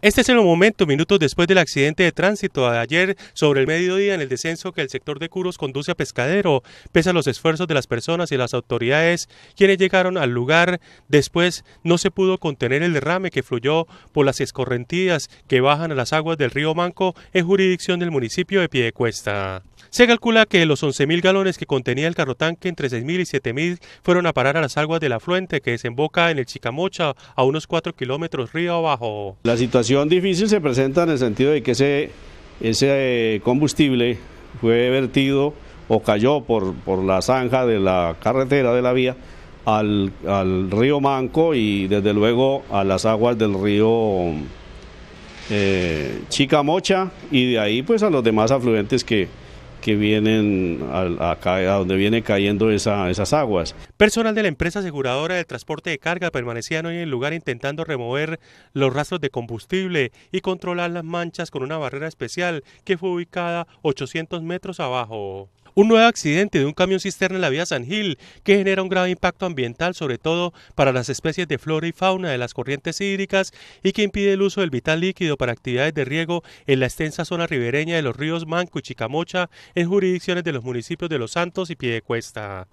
Este es el momento, minutos después del accidente de tránsito de ayer sobre el mediodía en el descenso que el sector de Curos conduce a Pescadero, pese a los esfuerzos de las personas y las autoridades quienes llegaron al lugar. Después no se pudo contener el derrame que fluyó por las escorrentías que bajan a las aguas del río Manco en jurisdicción del municipio de Piedecuesta. Se calcula que los 11.000 galones que contenía el carro tanque entre 6.000 y 7.000 fueron a parar a las aguas del afluente que desemboca en el Chicamocha a unos 4 kilómetros río abajo. La situación difícil se presenta en el sentido de que ese, ese eh, combustible fue vertido o cayó por, por la zanja de la carretera de la vía al, río Manco y desde luego a las aguas del río eh, Chicamocha y de ahí pues a los demás afluentes que que vienen a, donde vienen cayendo esas aguas. Personal de la empresa aseguradora del transporte de carga permanecían hoy en el lugar intentando remover los rastros de combustible y controlar las manchas con una barrera especial que fue ubicada 800 metros abajo. Un nuevo accidente de un camión cisterna en la vía San Gil que genera un grave impacto ambiental, sobre todo para las especies de flora y fauna de las corrientes hídricas y que impide el uso del vital líquido para actividades de riego en la extensa zona ribereña de los ríos Manco y Chicamocha en jurisdicciones de los municipios de Los Santos y Piedecuesta.